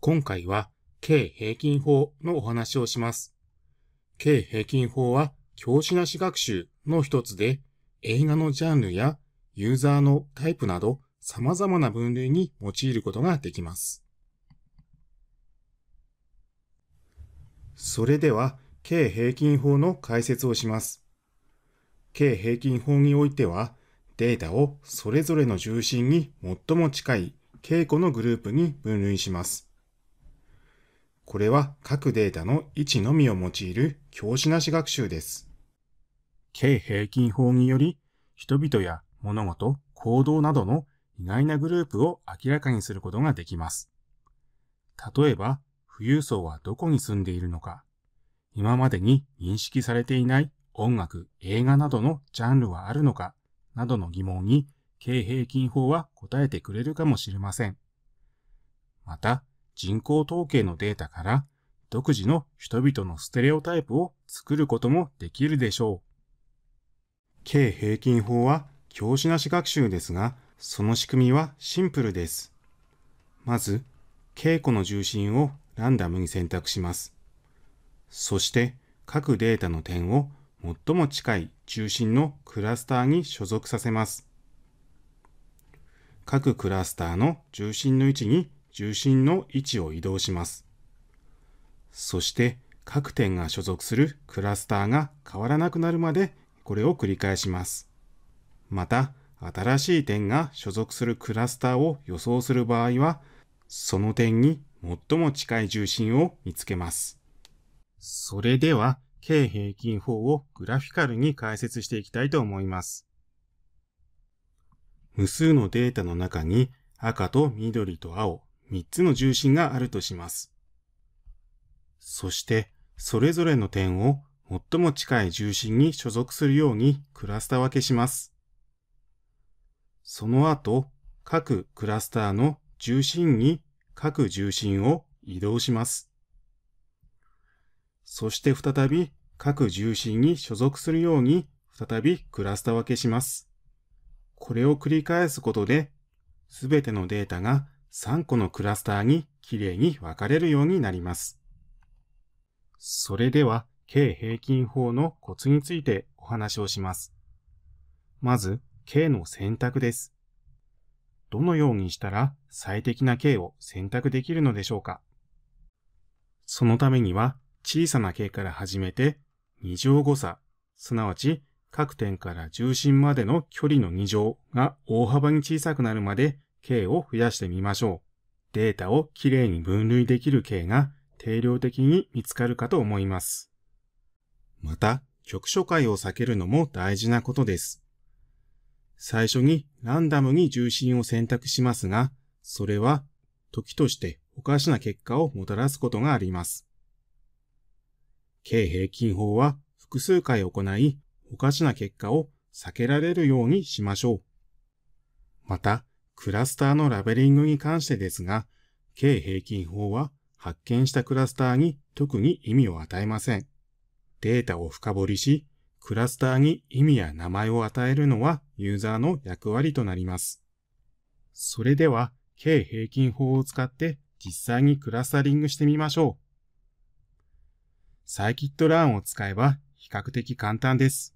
今回は、K 平均法のお話をします。K 平均法は、教師なし学習の一つで、映画のジャンルやユーザーのタイプなど、様々な分類に用いることができます。それでは、K 平均法の解説をします。K 平均法においては、データをそれぞれの重心に最も近い稽古のグループに分類します。これは各データの位置のみを用いる教師なし学習です。K 平均法により、人々や物事、行動などの意外なグループを明らかにすることができます。例えば、富裕層はどこに住んでいるのか、今までに認識されていない音楽、映画などのジャンルはあるのか、などの疑問に、経平均法は答えてくれるかもしれません。また、人口統計のデータから独自の人々のステレオタイプを作ることもできるでしょう。K 平均法は教師なし学習ですが、その仕組みはシンプルです。まず、稽古の重心をランダムに選択します。そして、各データの点を最も近い中心のクラスターに所属させます。各クラスターの重心の位置に重心の位置を移動します。そして各点が所属するクラスターが変わらなくなるまでこれを繰り返します。また、新しい点が所属するクラスターを予想する場合は、その点に最も近い重心を見つけます。それでは、K 平均法をグラフィカルに解説していきたいと思います。無数のデータの中に赤と緑と青、3つの重心があるとします。そして、それぞれの点を最も近い重心に所属するようにクラスター分けします。その後、各クラスターの重心に各重心を移動します。そして再び各重心に所属するように再びクラスター分けします。これを繰り返すことで、すべてのデータが3個のクラスターにきれいに分かれるようになります。それでは、K 平均法のコツについてお話をします。まず、K の選択です。どのようにしたら最適な K を選択できるのでしょうかそのためには、小さな K から始めて、2乗誤差、すなわち各点から重心までの距離の2乗が大幅に小さくなるまで K を増やしてみましょう。データをきれいに分類できる K が定量的に見つかるかと思います。また、局所解を避けるのも大事なことです。最初にランダムに重心を選択しますが、それは時としておかしな結果をもたらすことがあります。K 平均法は複数回行い、おかしな結果を避けられるようにしましょう。また、クラスターのラベリングに関してですが、K 平均法は発見したクラスターに特に意味を与えません。データを深掘りし、クラスターに意味や名前を与えるのはユーザーの役割となります。それでは、K 平均法を使って実際にクラスタリングしてみましょう。サイキットランを使えば比較的簡単です。